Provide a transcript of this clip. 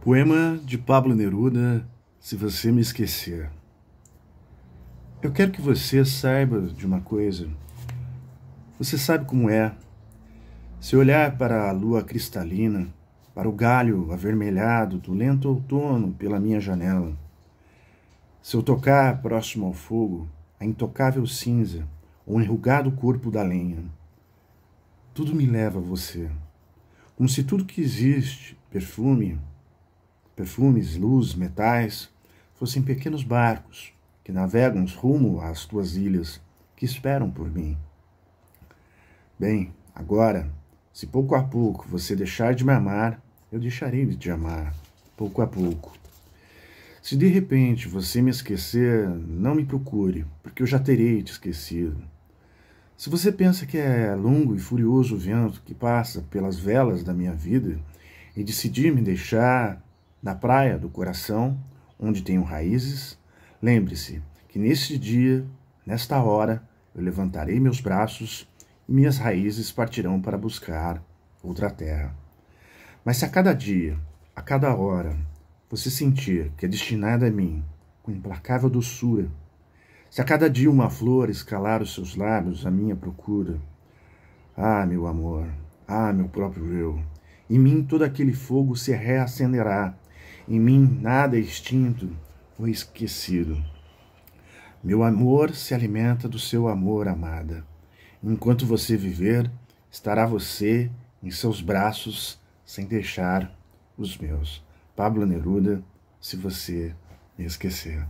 Poema de Pablo Neruda, Se Você Me Esquecer. Eu quero que você saiba de uma coisa. Você sabe como é. Se olhar para a lua cristalina, para o galho avermelhado do lento outono pela minha janela, se eu tocar próximo ao fogo a intocável cinza ou enrugado corpo da lenha, tudo me leva a você, como se tudo que existe, perfume, perfumes, luz, metais, fossem pequenos barcos que navegam rumo às tuas ilhas, que esperam por mim. Bem, agora, se pouco a pouco você deixar de me amar, eu deixarei de te amar, pouco a pouco. Se de repente você me esquecer, não me procure, porque eu já terei te esquecido. Se você pensa que é longo e furioso o vento que passa pelas velas da minha vida e decidir me deixar, na praia do coração, onde tenho raízes, lembre-se que neste dia, nesta hora, eu levantarei meus braços e minhas raízes partirão para buscar outra terra. Mas se a cada dia, a cada hora, você sentir que é destinada a mim com implacável doçura, se a cada dia uma flor escalar os seus lábios à minha procura, ah, meu amor, ah, meu próprio eu, em mim todo aquele fogo se reacenderá em mim nada é extinto ou esquecido. Meu amor se alimenta do seu amor, amada. Enquanto você viver, estará você em seus braços sem deixar os meus. Pablo Neruda, se você me esquecer.